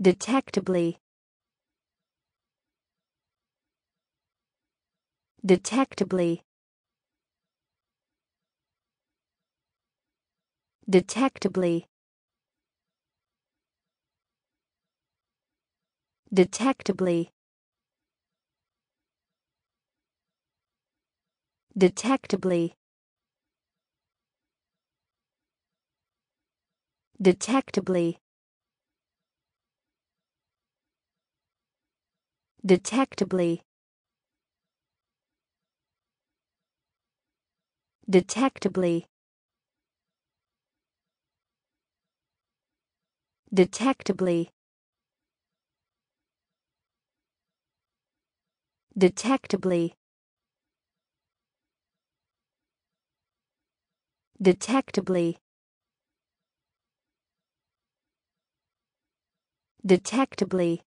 detectably detectably detectably detectably detectably detectably detectably detectably detectably detectably detectably detectably